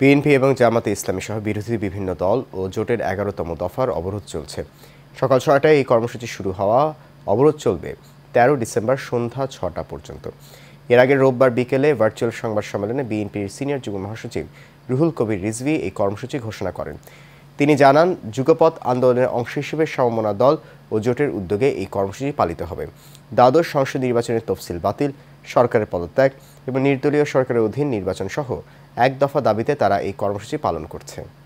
BNP এবং জামাতে ইসলামী সহ বিরোধী বিভিন্ন দল ও জোটের এগারোতম দফার অবরোধ চলছে সকাল ছয়টায় এই কর্মসূচি শুরু হওয়া অবরোধ চলবে তেরো ডিসেম্বর সন্ধ্যা ছটা পর্যন্ত এর আগে রোববার বিকেলে ভার্চুয়াল সংবাদ সম্মেলনে বিএনপির সিনিয়র যুগ্ম মহাসচিব রুহুল কবির রিজভি এই কর্মসূচি ঘোষণা করেন তিনি জানান যুগপথ আন্দোলনের অংশ হিসেবে সমমনা দল ও জোটের উদ্যোগে এই কর্মসূচি পালিত হবে দ্বাদশ সংসদ নির্বাচনের তফসিল বাতিল সরকারের পদত্যাগ এবং নির্দলীয় সরকারের অধীন নির্বাচন সহ এক দফা দাবিতে তারা এই কর্মসূচি পালন করছে